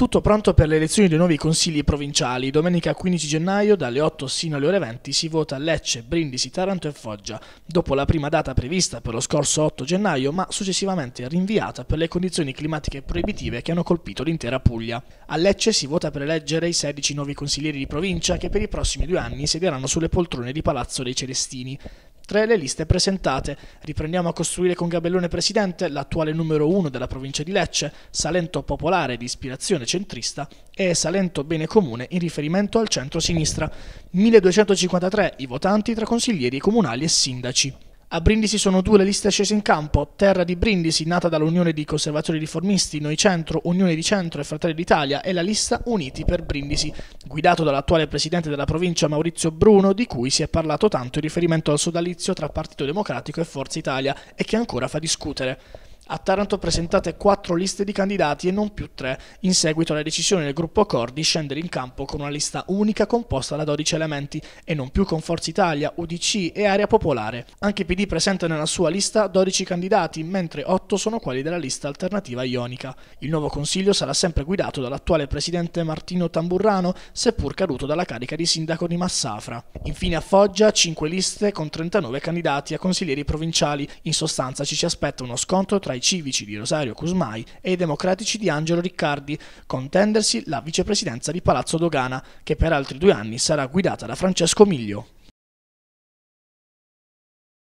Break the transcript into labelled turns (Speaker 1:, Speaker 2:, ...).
Speaker 1: Tutto pronto per le elezioni dei nuovi consigli provinciali. Domenica 15 gennaio dalle 8 sino alle ore 20 si vota Lecce, Brindisi, Taranto e Foggia, dopo la prima data prevista per lo scorso 8 gennaio ma successivamente rinviata per le condizioni climatiche proibitive che hanno colpito l'intera Puglia. A Lecce si vota per eleggere i 16 nuovi consiglieri di provincia che per i prossimi due anni siederanno sulle poltrone di Palazzo dei Celestini tre le liste presentate. Riprendiamo a costruire con Gabellone Presidente, l'attuale numero 1 della provincia di Lecce, Salento Popolare di ispirazione centrista e Salento Bene Comune in riferimento al centro-sinistra. 1253 i votanti tra consiglieri comunali e sindaci. A Brindisi sono due le liste scese in campo, Terra di Brindisi, nata dall'Unione di Conservatori Riformisti, Noi Centro, Unione di Centro e Fratelli d'Italia, e la lista Uniti per Brindisi, guidato dall'attuale presidente della provincia Maurizio Bruno, di cui si è parlato tanto in riferimento al sodalizio tra Partito Democratico e Forza Italia e che ancora fa discutere. A Taranto presentate quattro liste di candidati e non più tre. In seguito alla decisione del gruppo Cor di scendere in campo con una lista unica composta da 12 elementi e non più con Forza Italia, UDC e Area Popolare. Anche PD presenta nella sua lista 12 candidati, mentre 8 sono quelli della lista alternativa ionica. Il nuovo consiglio sarà sempre guidato dall'attuale presidente Martino Tamburrano, seppur caduto dalla carica di sindaco di Massafra. Infine a Foggia 5 liste con 39 candidati a consiglieri provinciali. In sostanza ci si aspetta uno scontro tra i ai civici di Rosario Cusmai e i democratici di Angelo Riccardi, contendersi la vicepresidenza di Palazzo Dogana, che per altri due anni sarà guidata da Francesco Miglio.